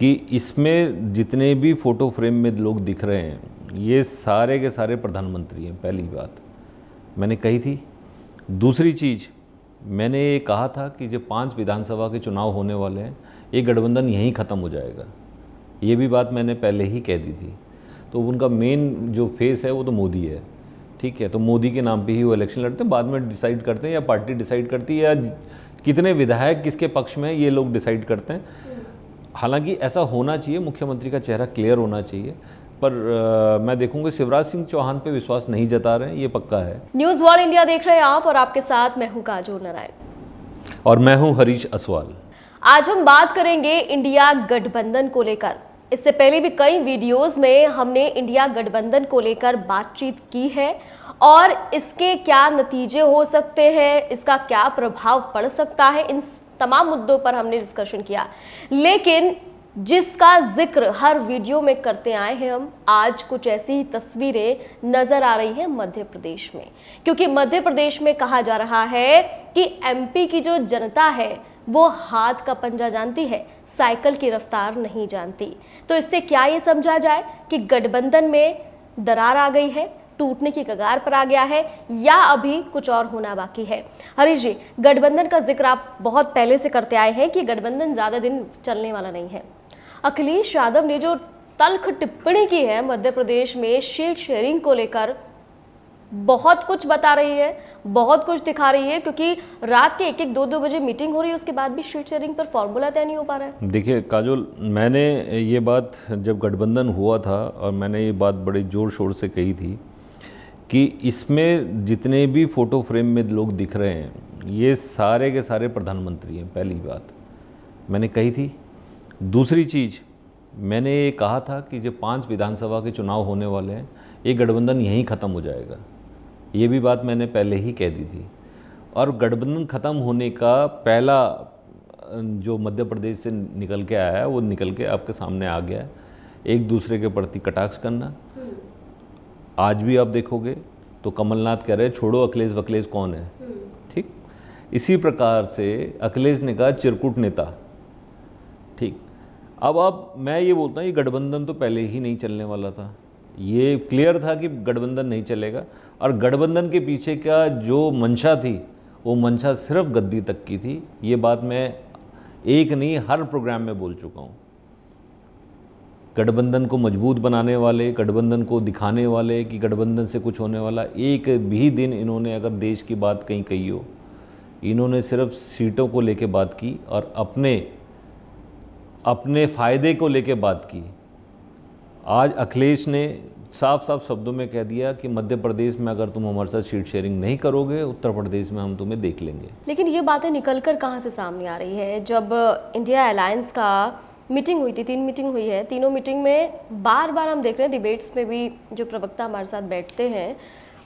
कि इसमें जितने भी फ़ोटो फ्रेम में लोग दिख रहे हैं ये सारे के सारे प्रधानमंत्री हैं पहली बात मैंने कही थी दूसरी चीज़ मैंने ये कहा था कि जब पांच विधानसभा के चुनाव होने वाले हैं ये गठबंधन यहीं ख़त्म हो जाएगा ये भी बात मैंने पहले ही कह दी थी तो उनका मेन जो फेस है वो तो मोदी है ठीक है तो मोदी के नाम पे ही वो इलेक्शन लड़ते हैं बाद में डिसाइड करते हैं या पार्टी डिसाइड करती है या कितने विधायक किसके पक्ष में ये लोग डिसाइड करते हैं हालांकि ऐसा होना चाहिए मुख्यमंत्री का चेहरा क्लियर होना चाहिए पर आ, मैं देखूंगा शिवराज सिंह चौहान पे विश्वास नहीं जता रहे हैं ये पक्का है न्यूज वर्ल्ड इंडिया देख रहे हैं आप और आपके साथ मैं हूँ काजोर नारायण और मैं हूँ हरीश असवाल आज हम बात करेंगे इंडिया गठबंधन को लेकर इससे पहले भी कई वीडियोस में हमने इंडिया गठबंधन को लेकर बातचीत की है और इसके क्या नतीजे हो सकते हैं इसका क्या प्रभाव पड़ सकता है इन तमाम मुद्दों पर हमने डिस्कशन किया लेकिन जिसका जिक्र हर वीडियो में करते आए हैं हम आज कुछ ऐसी ही तस्वीरें नजर आ रही हैं मध्य प्रदेश में क्योंकि मध्य प्रदेश में कहा जा रहा है कि एमपी की जो जनता है वो हाथ का पंजा जानती है साइकिल की रफ्तार नहीं जानती तो इससे क्या ये समझा जाए कि गठबंधन में दरार आ गई है टूटने की कगार पर आ गया है या अभी कुछ और होना बाकी है हरीश जी गठबंधन का जिक्र आप बहुत पहले से करते आए हैं कि गठबंधन ज़्यादा दिन चलने वाला नहीं है अखिलेश यादव ने जो तल्ख टिप्पणी की है मध्य प्रदेश में शीट शेयरिंग को लेकर बहुत कुछ बता रही है बहुत कुछ दिखा रही है क्योंकि रात के एक एक दो दो बजे मीटिंग हो रही है उसके बाद भी शीट शेयरिंग पर फॉर्मूला तय नहीं हो पा रहा है देखिए काजोल मैंने ये बात जब गठबंधन हुआ था और मैंने ये बात बड़े ज़ोर शोर से कही थी कि इसमें जितने भी फ़ोटो फ्रेम में लोग दिख रहे हैं ये सारे के सारे प्रधानमंत्री हैं पहली बात मैंने कही थी दूसरी चीज़ मैंने ये कहा था कि जो पांच विधानसभा के चुनाव होने वाले हैं ये गठबंधन यहीं ख़त्म हो जाएगा ये भी बात मैंने पहले ही कह दी थी और गठबंधन ख़त्म होने का पहला जो मध्य प्रदेश से निकल के आया है वो निकल के आपके सामने आ गया है एक दूसरे के प्रति कटाक्ष करना आज भी आप देखोगे तो कमलनाथ कह रहे छोड़ो अखिलेश वकलेश कौन है हम्म। ठीक इसी प्रकार से अखिलेश ने कहा चिरकुट नेता ठीक अब अब मैं ये बोलता हूँ ये गठबंधन तो पहले ही नहीं चलने वाला था ये क्लियर था कि गठबंधन नहीं चलेगा और गठबंधन के पीछे का जो मंशा थी वो मंशा सिर्फ गद्दी तक की थी ये बात मैं एक नहीं हर प्रोग्राम में बोल चुका हूँ गठबंधन को मजबूत बनाने वाले गठबंधन को दिखाने वाले कि गठबंधन से कुछ होने वाला एक भी दिन इन्होंने अगर देश की बात कहीं कही हो इन्होंने सिर्फ सीटों को लेके बात की और अपने अपने फ़ायदे को लेके बात की आज अखिलेश ने साफ साफ शब्दों में कह दिया कि मध्य प्रदेश में अगर तुम हमारे साथ सीट शेयरिंग नहीं करोगे उत्तर प्रदेश में हम तुम्हें देख लेंगे लेकिन ये बातें निकल कर कहाँ से सामने आ रही है जब इंडिया अलायंस का मीटिंग हुई थी तीन मीटिंग हुई है तीनों मीटिंग में बार बार हम देख रहे हैं डिबेट्स में भी जो प्रवक्ता हमारे साथ बैठते हैं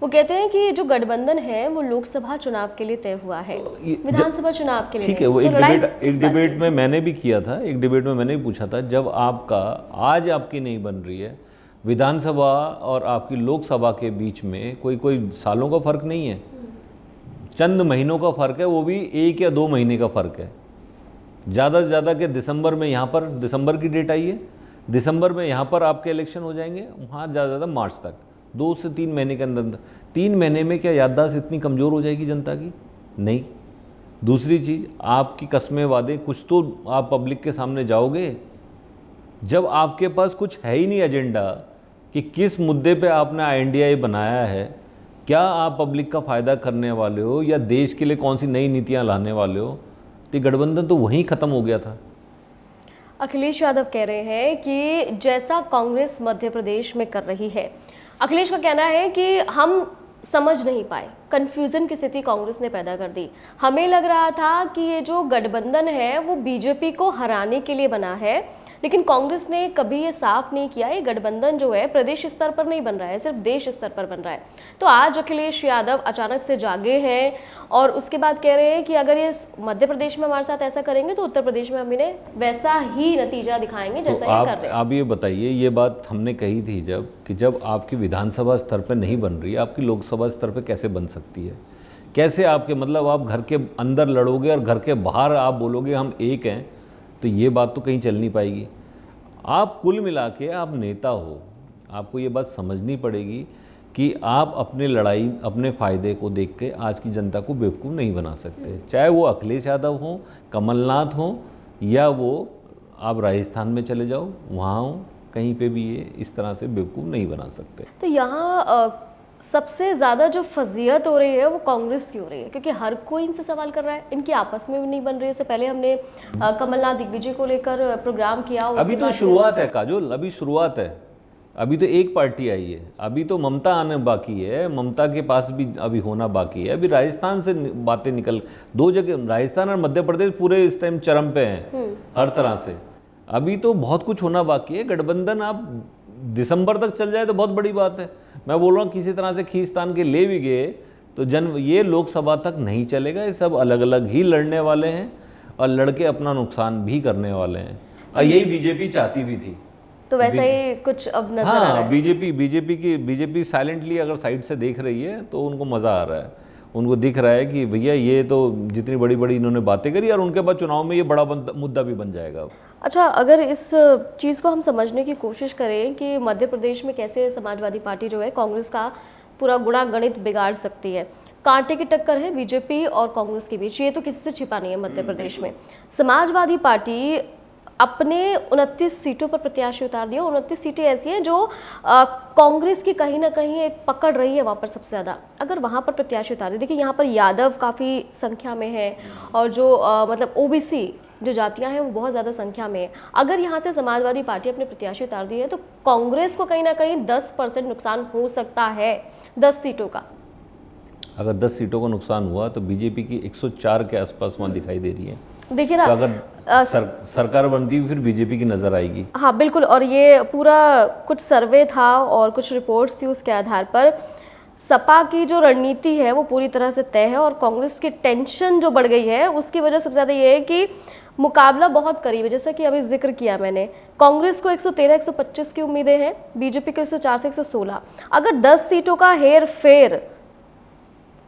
वो कहते हैं कि जो गठबंधन है वो लोकसभा चुनाव के लिए तय हुआ है विधानसभा चुनाव के लिए ठीक है वो तो एक डिबेट एक डिबेट में मैंने भी किया था एक डिबेट में मैंने भी पूछा था जब आपका आज आपकी नहीं बन रही है विधानसभा और आपकी लोकसभा के बीच में कोई कोई सालों का फर्क नहीं है हम्म। चंद महीनों का फर्क है वो भी एक या दो महीने का फर्क है ज़्यादा से ज़्यादा के दिसंबर में यहाँ पर दिसंबर की डेट आई है दिसंबर में यहाँ पर आपके इलेक्शन हो जाएंगे वहाँ ज़्यादा ज़्यादा मार्च तक दो से तीन महीने के अंदर तीन महीने में क्या याददाश्त इतनी कमज़ोर हो जाएगी जनता की नहीं दूसरी चीज़ आपकी कस्में वादे कुछ तो आप पब्लिक के सामने जाओगे जब आपके पास कुछ है ही नहीं एजेंडा कि किस मुद्दे पे आपने आई बनाया है क्या आप पब्लिक का फ़ायदा करने वाले हो या देश के लिए कौन सी नई नीतियाँ लाने वाले हो तो गठबंधन तो वहीं ख़त्म हो गया था अखिलेश यादव कह रहे हैं कि जैसा कांग्रेस मध्य प्रदेश में कर रही है अखिलेश का कहना है कि हम समझ नहीं पाए कन्फ्यूज़न की स्थिति कांग्रेस ने पैदा कर दी हमें लग रहा था कि ये जो गठबंधन है वो बीजेपी को हराने के लिए बना है लेकिन कांग्रेस ने कभी ये साफ नहीं किया ये गठबंधन जो है प्रदेश स्तर पर नहीं बन रहा है सिर्फ देश स्तर पर बन रहा है तो आज अखिलेश यादव अचानक से जागे हैं और उसके बाद कह रहे हैं कि अगर ये मध्य प्रदेश में हमारे साथ ऐसा करेंगे तो उत्तर प्रदेश में हम इन्हें वैसा ही नतीजा दिखाएंगे तो जैसा तो आप, कर रहे हैं आप ये बताइए ये बात हमने कही थी जब कि जब आपकी विधानसभा स्तर पर नहीं बन रही आपकी लोकसभा स्तर पर कैसे बन सकती है कैसे आपके मतलब आप घर के अंदर लड़ोगे और घर के बाहर आप बोलोगे हम एक हैं तो ये बात तो कहीं चल नहीं पाएगी आप कुल मिला के आप नेता हो आपको ये बात समझनी पड़ेगी कि आप अपने लड़ाई अपने फ़ायदे को देख के आज की जनता को बेवकूफ़ नहीं बना सकते हम्म। चाहे वो अखिलेश यादव हों कमलनाथ हों या वो आप राजस्थान में चले जाओ वहाँ हों कहीं पे भी ये इस तरह से बेवकूफ़ नहीं बना सकते तो यहाँ सबसे ज़्यादा जो फजीहत हो रही है वो कांग्रेस की हो रही है क्योंकि हर कोई इनसे सवाल कर रहा है इनकी आपस में भी नहीं बन रही है इससे पहले हमने कमलनाथ दिग्विजय को लेकर प्रोग्राम किया अभी तो शुरुआत है काजोल अभी शुरुआत है अभी तो एक पार्टी आई है अभी तो ममता आने बाकी है ममता के पास भी अभी होना बाकी है अभी राजस्थान से बातें निकल दो जगह राजस्थान और मध्य प्रदेश पूरे इस टाइम चरम पे हैं हम्म। हर तरह से अभी तो बहुत कुछ होना बाकी है गठबंधन आप दिसंबर तक चल जाए तो बहुत बड़ी बात है मैं बोल रहा हूँ किसी तरह से खींचतान के ले भी गए तो जन ये लोकसभा तक नहीं चलेगा ये सब अलग अलग ही लड़ने वाले हैं और लड़के अपना नुकसान भी करने वाले हैं और तो यही बीजेपी चाहती भी थी तो वैसा ही कुछ अब नजर हाँ, आ रहा है हाँ, बीजेपी बीजेपी की बीजेपी साइलेंटली अगर साइड से देख रही है तो उनको मज़ा आ रहा है उनको दिख रहा है कि भैया ये तो जितनी बड़ी बड़ी इन्होंने बातें करी और उनके बाद चुनाव में ये बड़ा मुद्दा भी बन जाएगा अच्छा अगर इस चीज़ को हम समझने की कोशिश करें कि मध्य प्रदेश में कैसे समाजवादी पार्टी जो है कांग्रेस का पूरा गुणा गणित बिगाड़ सकती है कांटे की टक्कर है बीजेपी और कांग्रेस के बीच ये तो किसी से छिपा नहीं है मध्य हम्म, प्रदेश में समाजवादी पार्टी अपने उनतीस सीटों पर प्रत्याशी उतार दिया उनतीस सीटें ऐसी हैं जो कांग्रेस की कहीं ना कहीं एक पकड़ रही है वहाँ पर सबसे ज़्यादा अगर वहाँ पर प्रत्याशी उतार दिए देखिए यहाँ पर यादव काफ़ी संख्या में है हम्म। और जो आ, मतलब ओबीसी जो जातियां हैं वो बहुत ज़्यादा संख्या में है अगर यहाँ से समाजवादी पार्टी अपने प्रत्याशी उतार दी है तो कांग्रेस को कहीं ना कहीं दस परसेंट नुकसान हो सकता है दस सीटों का अगर दस सीटों का नुकसान हुआ तो बीजेपी की एक के आसपास वहाँ दिखाई दे रही है देखिए ना तो अगर आ, सर, सरकार बनती फिर बीजेपी की नज़र आएगी हाँ बिल्कुल और ये पूरा कुछ सर्वे था और कुछ रिपोर्ट्स थी उसके आधार पर सपा की जो रणनीति है वो पूरी तरह से तय है और कांग्रेस की टेंशन जो बढ़ गई है उसकी वजह सबसे ज़्यादा ये है कि मुकाबला बहुत करीब है जैसा कि अभी जिक्र किया मैंने कांग्रेस को 113 125 की उम्मीदें हैं बीजेपी को 104 से 116 अगर 10 सीटों का हेर फेर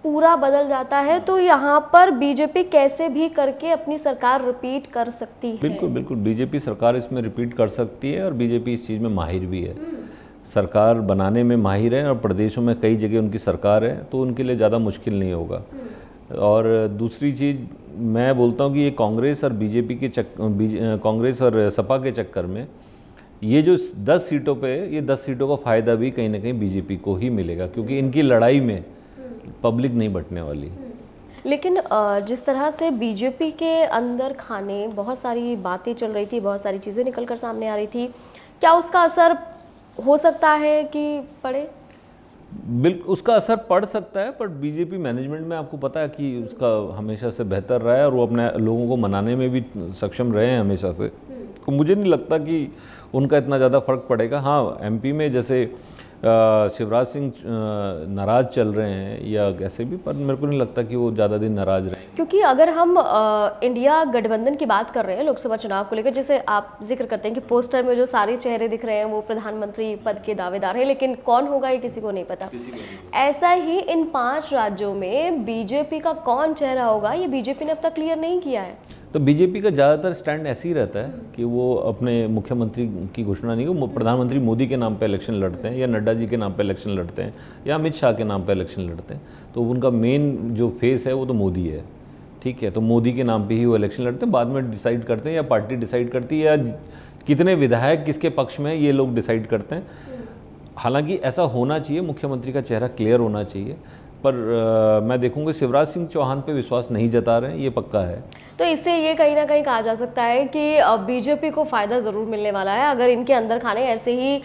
पूरा बदल जाता है तो यहाँ पर बीजेपी कैसे भी करके अपनी सरकार रिपीट कर सकती है बिल्कुल बिल्कुल बीजेपी सरकार इसमें रिपीट कर सकती है और बीजेपी इस चीज़ में माहिर भी है हम्म। सरकार बनाने में माहिर है और प्रदेशों में कई जगह उनकी सरकार है तो उनके लिए ज़्यादा मुश्किल नहीं होगा हम्म। और दूसरी चीज़ मैं बोलता हूँ कि ये कांग्रेस और बीजेपी के चक कांग्रेस और सपा के चक्कर में ये जो दस सीटों पे ये दस सीटों का फ़ायदा भी कहीं ना कहीं बीजेपी को ही मिलेगा क्योंकि हम्म। इनकी लड़ाई में हम्म। पब्लिक नहीं बटने वाली हम्म। लेकिन जिस तरह से बीजेपी के अंदर खाने बहुत सारी बातें चल रही थी बहुत सारी चीज़ें निकल कर सामने आ रही थी क्या उसका असर हो सकता है कि पड़े बिल्कुल उसका असर पड़ सकता है पर बीजेपी मैनेजमेंट में आपको पता है कि उसका हमेशा से बेहतर रहा है और वो अपने लोगों को मनाने में भी सक्षम रहे हैं हमेशा से हम्म। तो मुझे नहीं लगता कि उनका इतना ज़्यादा फ़र्क पड़ेगा हाँ एमपी में जैसे शिवराज सिंह नाराज़ चल रहे हैं या कैसे भी पर मेरे को नहीं लगता कि वो ज़्यादा दिन नाराज़ रहे क्योंकि अगर हम आ, इंडिया गठबंधन की बात कर रहे हैं लोकसभा चुनाव को लेकर जैसे आप जिक्र करते हैं कि पोस्टर में जो सारे चेहरे दिख रहे हैं वो प्रधानमंत्री पद के दावेदार हैं लेकिन कौन होगा ये किसी को नहीं पता ऐसा ही इन पाँच राज्यों में बीजेपी का कौन चेहरा होगा ये बीजेपी ने अब तक क्लियर नहीं किया है तो बीजेपी का ज़्यादातर स्टैंड ऐसे ही रहता है कि वो अपने मुख्यमंत्री की घोषणा नहीं हो प्रधानमंत्री मोदी के नाम पे इलेक्शन लड़ते हैं या नड्डा जी के नाम पे इलेक्शन लड़ते हैं या अमित शाह के नाम पे इलेक्शन लड़ते हैं तो उनका मेन जो फेस है वो तो मोदी है ठीक है तो मोदी के नाम पर ही वो इलेक्शन लड़ते हैं बाद में डिसाइड करते हैं या पार्टी डिसाइड करती है या कितने विधायक किसके पक्ष में ये लोग डिसाइड करते हैं हालांकि ऐसा होना चाहिए मुख्यमंत्री का चेहरा क्लियर होना चाहिए पर आ, मैं देखूंगा शिवराज सिंह चौहान पे विश्वास नहीं जता रहे हैं ये पक्का है तो इससे ये कहीं ना कहीं कहा जा सकता है कि बीजेपी को फ़ायदा ज़रूर मिलने वाला है अगर इनके अंदर खाने ऐसे ही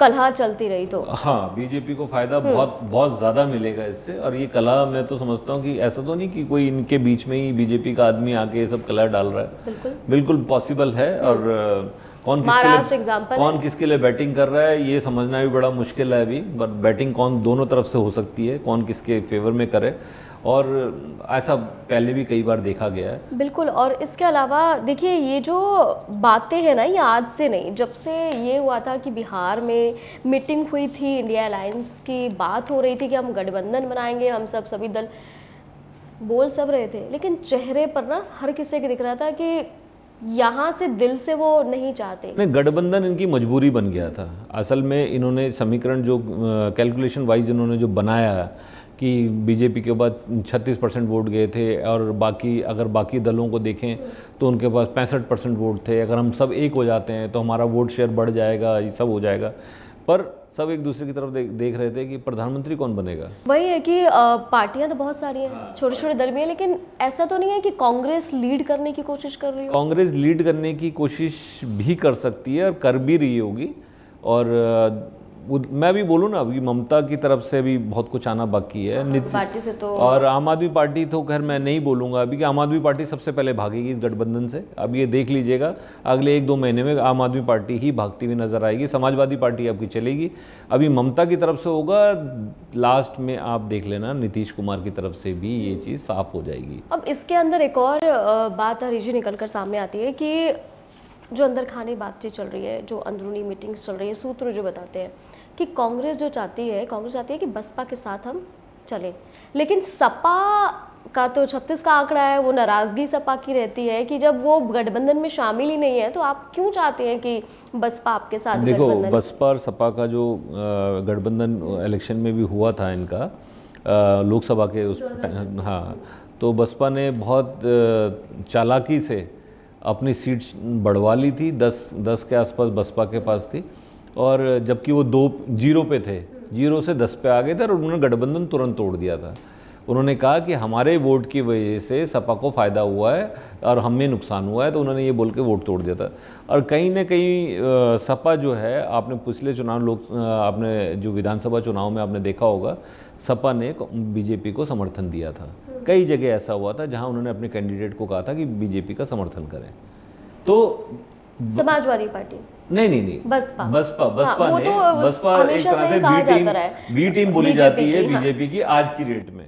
कलह चलती रही तो हाँ बीजेपी को फ़ायदा हम्म। बहुत बहुत ज़्यादा मिलेगा इससे और ये कला मैं तो समझता हूँ कि ऐसा तो नहीं कि कोई इनके बीच में ही बीजेपी का आदमी आके ये सब कला डाल रहा है बिल्कुल बिल्कुल पॉसिबल है हम्म। और कौन किसके लिए कौन किसके लिए बैटिंग कर रहा है ये समझना भी बड़ा मुश्किल है अभी बट बैटिंग कौन दोनों तरफ से हो सकती है कौन किसके फेवर में करे और ऐसा पहले भी कई बार देखा गया है बिल्कुल और इसके अलावा देखिए ये जो बातें हैं ना ये आज से नहीं जब से ये हुआ था कि बिहार में मीटिंग हुई थी इंडिया अलायंस की बात हो रही थी कि हम गठबंधन बनाएंगे हम सब सभी दल बोल सब रहे थे लेकिन चेहरे पर ना हर किसी के दिख रहा था कि यहाँ से दिल से वो नहीं चाहते नहीं गठबंधन इनकी मजबूरी बन गया था असल में इन्होंने समीकरण जो कैलकुलेशन वाइज इन्होंने जो बनाया कि बीजेपी के बाद 36 परसेंट वोट गए थे और बाकी अगर बाकी दलों को देखें तो उनके पास पैंसठ परसेंट वोट थे अगर हम सब एक हो जाते हैं तो हमारा वोट शेयर बढ़ जाएगा ये सब हो जाएगा पर सब एक दूसरे की तरफ देख, देख रहे थे कि प्रधानमंत्री कौन बनेगा वही है कि पार्टियां तो बहुत सारी हैं हाँ। छोटे छोटे दल भी हैं लेकिन ऐसा तो नहीं है कि कांग्रेस लीड करने की कोशिश कर रही है कांग्रेस लीड करने की कोशिश भी कर सकती है और कर भी रही होगी और मैं भी बोलूँ ना अभी ममता की तरफ से भी बहुत कुछ आना बाकी है हाँ, पार्टी से तो और आम आदमी पार्टी तो खैर मैं नहीं बोलूँगा अभी कि आम आदमी पार्टी सबसे पहले भागेगी इस गठबंधन से अब ये देख लीजिएगा अगले एक दो महीने में आम आदमी पार्टी ही भागती हुई नजर आएगी समाजवादी पार्टी आपकी चलेगी अभी ममता की तरफ से होगा लास्ट में आप देख लेना नीतीश कुमार की तरफ से भी ये चीज़ साफ हो जाएगी अब इसके अंदर एक और बात हरीजी निकल कर सामने आती है कि जो अंदर खाने बातचीत चल रही है जो अंदरूनी मीटिंग्स चल रही है सूत्र जो बताते हैं कि कांग्रेस जो चाहती है कांग्रेस चाहती है कि बसपा के साथ हम चलें लेकिन सपा का तो छत्तीस का आंकड़ा है वो नाराज़गी सपा की रहती है कि जब वो गठबंधन में शामिल ही नहीं है तो आप क्यों चाहते हैं कि बसपा आपके साथ देखो बसपा और सपा का जो गठबंधन इलेक्शन में भी हुआ था इनका लोकसभा के उस हाँ तो बसपा ने बहुत चालाकी से अपनी सीट बढ़वा ली थी दस दस के आसपास बसपा के पास थी और जबकि वो दो जीरो पे थे जीरो से दस पे आ गए थे और उन्होंने गठबंधन तुरंत तोड़ दिया था उन्होंने कहा कि हमारे वोट की वजह से सपा को फ़ायदा हुआ है और हमें नुकसान हुआ है तो उन्होंने ये बोल के वोट तोड़ दिया था और कहीं ना कहीं सपा जो है आपने पिछले चुनाव लोक आपने जो विधानसभा चुनाव में आपने देखा होगा सपा ने बीजेपी को समर्थन दिया था कई जगह ऐसा हुआ था जहाँ उन्होंने अपने कैंडिडेट को कहा था कि बीजेपी का समर्थन करें तो समाजवादी पार्टी नहीं नहीं नहीं बसपा बसपा हाँ, बसपा ने तो बसपा एक तरह से बी टीम बी टीम बोली जाती है बीजेपी हाँ। की आज की डेट में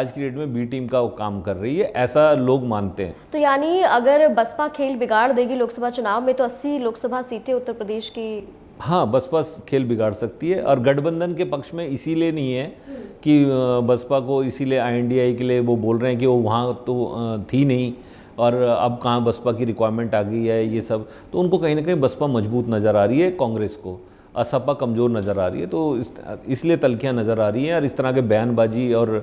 आज की डेट में बी टीम का वो काम कर रही है ऐसा लोग मानते हैं तो यानी अगर बसपा खेल बिगाड़ देगी लोकसभा चुनाव में तो 80 लोकसभा सीटें उत्तर प्रदेश की हाँ बसपा खेल बिगाड़ सकती है और गठबंधन के पक्ष में इसीलिए नहीं है कि बसपा को इसीलिए आई के लिए वो बोल रहे हैं कि वो वहाँ तो थी नहीं और अब कहाँ बसपा की रिक्वायरमेंट आ गई है ये सब तो उनको कहीं ना कहीं बसपा मजबूत नज़र आ रही है कांग्रेस को असपा कमज़ोर नज़र आ रही है तो इस, इसलिए तलखियाँ नज़र आ रही हैं और इस तरह के बयानबाजी और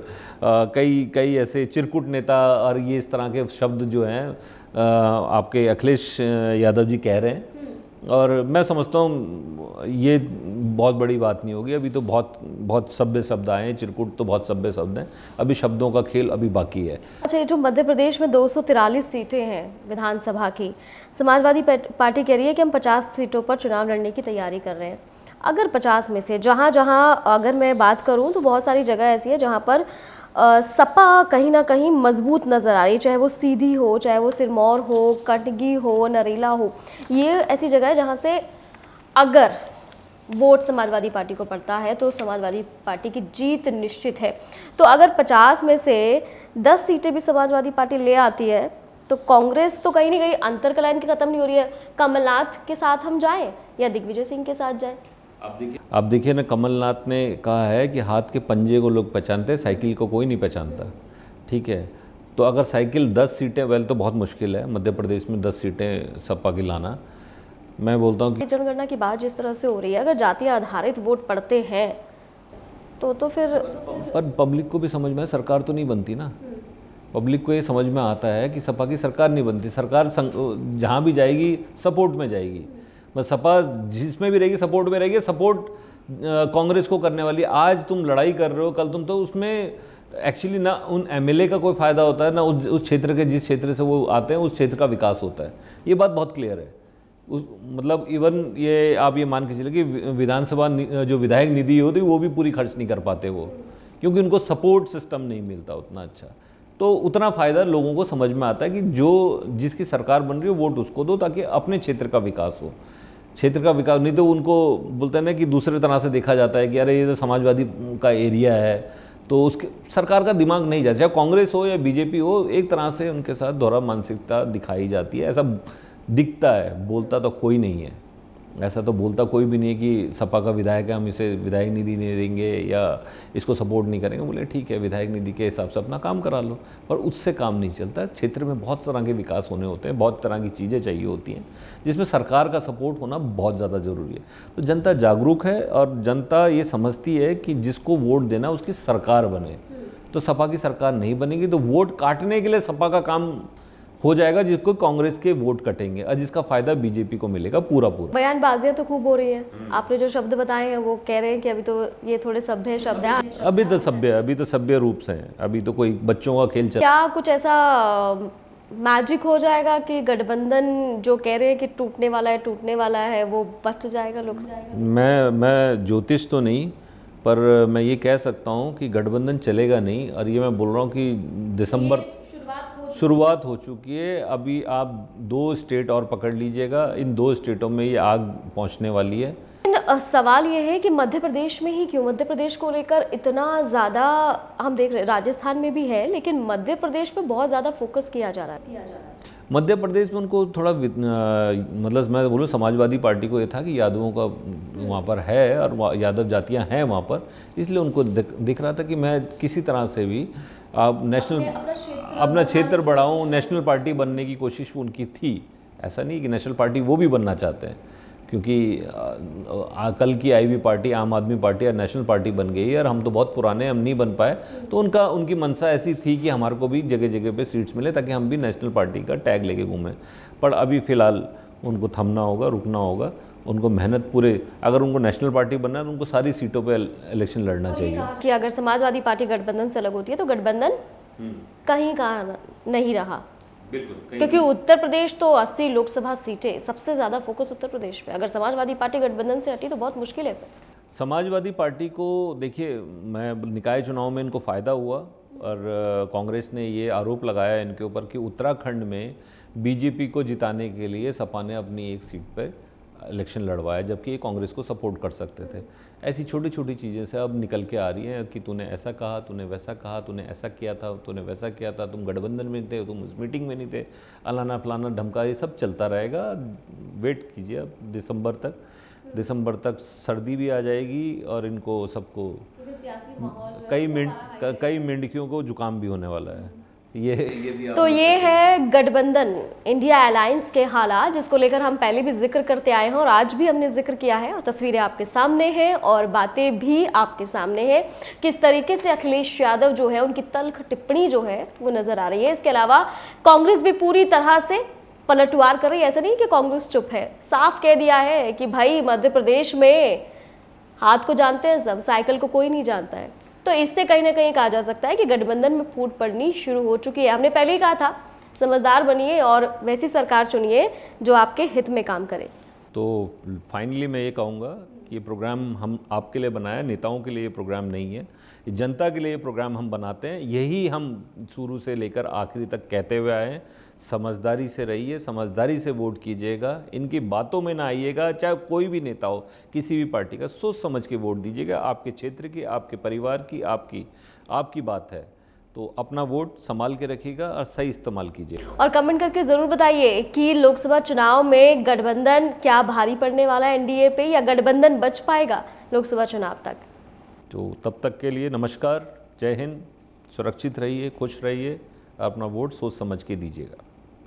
आ, कई कई ऐसे चिरकुट नेता और ये इस तरह के शब्द जो हैं आपके अखिलेश यादव जी कह रहे हैं और मैं समझता हूँ ये बहुत बड़ी बात नहीं होगी अभी तो बहुत बहुत सभ्य शब्द आए हैं चिरकुट तो बहुत सभ्य शब्द हैं अभी शब्दों का खेल अभी बाकी है अच्छा ये जो मध्य प्रदेश में दो सीटें हैं विधानसभा की समाजवादी पार्टी कह रही है कि हम पचास सीटों पर चुनाव लड़ने की तैयारी कर रहे हैं अगर पचास में से जहाँ जहाँ अगर मैं बात करूँ तो बहुत सारी जगह ऐसी है जहाँ पर सपा कहीं ना कहीं मजबूत नज़र आ रही है चाहे वो सीधी हो चाहे वो सिरमौर हो कटगी हो नरेला हो ये ऐसी जगह है जहाँ से अगर वोट समाजवादी पार्टी को पड़ता है तो समाजवादी पार्टी की जीत निश्चित है तो अगर 50 में से 10 सीटें भी समाजवादी पार्टी ले आती है तो कांग्रेस तो कहीं ना कहीं कलाइन की खत्म नहीं हो रही है कमलनाथ के साथ हम जाएं या दिग्विजय सिंह के साथ जाएं आप देखिए ना कमलनाथ ने कहा है कि हाथ के पंजे को लोग पहचानते साइकिल को कोई नहीं पहचानता ठीक है तो अगर साइकिल 10 सीटें वेल तो बहुत मुश्किल है मध्य प्रदेश में 10 सीटें सपा की लाना मैं बोलता हूँ कि जनगणना की बात जिस तरह से हो रही है अगर जाति आधारित वोट पड़ते हैं तो तो फिर पर पब्लिक को भी समझ में सरकार तो नहीं बनती ना पब्लिक को ये समझ में आता है कि सपा की सरकार नहीं बनती सरकार जहाँ भी जाएगी सपोर्ट में जाएगी सपा जिसमें भी रहेगी सपोर्ट में रहेगी सपोर्ट कांग्रेस को करने वाली आज तुम लड़ाई कर रहे हो कल तुम तो उसमें एक्चुअली ना उन एमएलए का कोई फ़ायदा होता है ना उस क्षेत्र के जिस क्षेत्र से वो आते हैं उस क्षेत्र का विकास होता है ये बात बहुत क्लियर है उस मतलब इवन ये आप ये मान के चले कि विधानसभा जो विधायक निधि होती वो भी पूरी खर्च नहीं कर पाते वो क्योंकि उनको सपोर्ट सिस्टम नहीं मिलता उतना अच्छा तो उतना फ़ायदा लोगों को समझ में आता है कि जो जिसकी सरकार बन रही है वोट उसको दो ताकि अपने क्षेत्र का विकास हो क्षेत्र का विकास नहीं तो उनको बोलते हैं ना कि दूसरे तरह से देखा जाता है कि अरे ये तो समाजवादी का एरिया है तो उसके सरकार का दिमाग नहीं जाता चाहे कांग्रेस हो या बीजेपी हो एक तरह से उनके साथ दोहरा मानसिकता दिखाई जाती है ऐसा दिखता है बोलता तो कोई नहीं है ऐसा तो बोलता कोई भी नहीं है कि सपा का विधायक है हम इसे विधायक निधि नहीं देंगे या इसको सपोर्ट नहीं करेंगे बोले ठीक है विधायक निधि के हिसाब से अपना काम करा लो पर उससे काम नहीं चलता क्षेत्र में बहुत तरह के विकास होने होते हैं बहुत तरह की चीज़ें चाहिए होती हैं जिसमें सरकार का सपोर्ट होना बहुत ज़्यादा ज़रूरी है तो जनता जागरूक है और जनता ये समझती है कि जिसको वोट देना उसकी सरकार बने तो सपा की सरकार नहीं बनेगी तो वोट काटने के लिए सपा का काम हो जाएगा जिसको कांग्रेस के वोट कटेंगे और जिसका फायदा बीजेपी को मिलेगा पूरा पूरा बयानबाजियां तो खूब हो रही है आपने जो शब्द बताए हैं वो कह रहे हैं कि अभी तो ये थोड़े सभ्य शब्द हैं अभी तो सभ्य अभी तो सभ्य रूप से हैं अभी तो कोई बच्चों का खेल चल क्या कुछ ऐसा मैजिक हो जाएगा कि गठबंधन जो कह रहे हैं कि टूटने वाला है टूटने वाला है वो बच जाएगा लोग मैं मैं ज्योतिष तो नहीं पर मैं ये कह सकता हूँ कि गठबंधन चलेगा नहीं और ये मैं बोल रहा हूँ कि दिसंबर शुरुआत हो चुकी है अभी आप दो स्टेट और पकड़ लीजिएगा इन दो स्टेटों में ये आग पहुंचने वाली है सवाल ये है कि मध्य प्रदेश में ही क्यों मध्य प्रदेश को लेकर इतना ज़्यादा हम देख रहे राजस्थान में भी है लेकिन मध्य प्रदेश पे बहुत ज़्यादा फोकस किया जा रहा है मध्य प्रदेश में उनको थोड़ा मतलब मैं बोलूँ समाजवादी पार्टी को ये था कि यादवों का वहाँ पर है और यादव जातियाँ हैं वहाँ पर इसलिए उनको दिख रहा था कि मैं किसी तरह से भी आप नेशनल अपना क्षेत्र बढ़ाऊँ नेशनल पार्टी बनने की कोशिश उनकी थी ऐसा नहीं कि नेशनल पार्टी वो भी बनना चाहते हैं क्योंकि कल की आई हुई पार्टी आम आदमी पार्टी या नेशनल पार्टी बन गई है और हम तो बहुत पुराने हम नहीं बन पाए तो उनका उनकी मनसा ऐसी थी कि हमारे को भी जगह जगह पे सीट्स मिले ताकि हम भी नेशनल पार्टी का टैग लेके घूमें पर अभी फ़िलहाल उनको थमना होगा रुकना होगा उनको मेहनत पूरे अगर उनको नेशनल पार्टी बनना है तो उनको सारी सीटों पर इलेक्शन लड़ना चाहिए कि अगर समाजवादी पार्टी गठबंधन से अलग होती है तो गठबंधन हम्म। कहीं कहा नहीं रहा क्योंकि उत्तर प्रदेश तो 80 लोकसभा सीटें सबसे ज़्यादा फोकस उत्तर प्रदेश पे अगर समाजवादी पार्टी गठबंधन से हटी तो बहुत मुश्किल है समाजवादी पार्टी को देखिए मैं निकाय चुनाव में इनको फ़ायदा हुआ और कांग्रेस ने ये आरोप लगाया इनके ऊपर कि उत्तराखंड में बीजेपी को जिताने के लिए सपा ने अपनी एक सीट पर इलेक्शन लड़वाया जबकि ये कांग्रेस को सपोर्ट कर सकते थे ऐसी छोटी छोटी चीज़ें से अब निकल के आ रही हैं कि तूने ऐसा कहा तूने वैसा कहा तूने ऐसा किया था तूने वैसा किया था तुम गठबंधन में थे तुम उस मीटिंग में नहीं थे अलाना फलाना धमका ये सब चलता रहेगा वेट कीजिए अब दिसंबर तक दिसंबर तक सर्दी भी आ जाएगी और इनको सबको कई तो मिंड कई मेंढकियों को जुकाम भी होने वाला है ये, ये तो ये है गठबंधन इंडिया अलायंस के हालात जिसको लेकर हम पहले भी जिक्र करते आए हैं और आज भी हमने जिक्र किया है और तस्वीरें आपके सामने हैं और बातें भी आपके सामने हैं किस तरीके से अखिलेश यादव जो है उनकी तल्ख टिप्पणी जो है वो नजर आ रही है इसके अलावा कांग्रेस भी पूरी तरह से पलटवार कर रही है ऐसा नहीं कि कांग्रेस चुप है साफ कह दिया है कि भाई मध्य प्रदेश में हाथ को जानते हैं सब साइकिल को कोई नहीं जानता है तो इससे कहीं ना कहीं कहा जा सकता है कि गठबंधन में फूट पड़नी शुरू हो चुकी है हमने पहले ही कहा था समझदार बनिए और वैसी सरकार चुनिए जो आपके हित में काम करे तो फाइनली मैं ये कहूँगा कि ये प्रोग्राम हम आपके लिए बनाया नेताओं के लिए ये प्रोग्राम नहीं है जनता के लिए ये प्रोग्राम हम बनाते हैं यही हम शुरू से लेकर आखिरी तक कहते हुए आए हैं समझदारी से रहिए समझदारी से वोट कीजिएगा इनकी बातों में ना आइएगा चाहे कोई भी नेता हो किसी भी पार्टी का सोच समझ के वोट दीजिएगा आपके क्षेत्र की आपके परिवार की आपकी आपकी बात है तो अपना वोट संभाल के रखिएगा और सही इस्तेमाल कीजिए और कमेंट करके ज़रूर बताइए कि लोकसभा चुनाव में गठबंधन क्या भारी पड़ने वाला है एनडीए पे या गठबंधन बच पाएगा लोकसभा चुनाव तक तो तब तक के लिए नमस्कार जय हिंद सुरक्षित रहिए खुश रहिए अपना वोट सोच समझ के दीजिएगा